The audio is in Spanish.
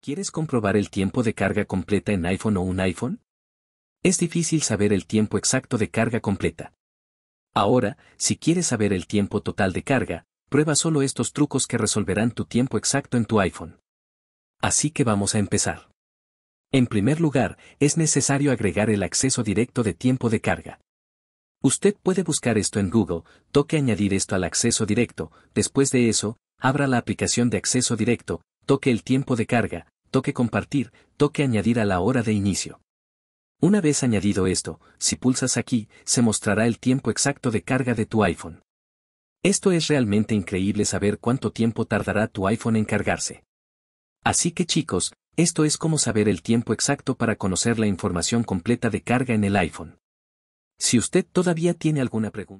¿Quieres comprobar el tiempo de carga completa en iPhone o un iPhone? Es difícil saber el tiempo exacto de carga completa. Ahora, si quieres saber el tiempo total de carga, prueba solo estos trucos que resolverán tu tiempo exacto en tu iPhone. Así que vamos a empezar. En primer lugar, es necesario agregar el acceso directo de tiempo de carga. Usted puede buscar esto en Google, toque añadir esto al acceso directo, después de eso, abra la aplicación de acceso directo, toque el tiempo de carga, toque compartir, toque añadir a la hora de inicio. Una vez añadido esto, si pulsas aquí, se mostrará el tiempo exacto de carga de tu iPhone. Esto es realmente increíble saber cuánto tiempo tardará tu iPhone en cargarse. Así que chicos, esto es como saber el tiempo exacto para conocer la información completa de carga en el iPhone. Si usted todavía tiene alguna pregunta,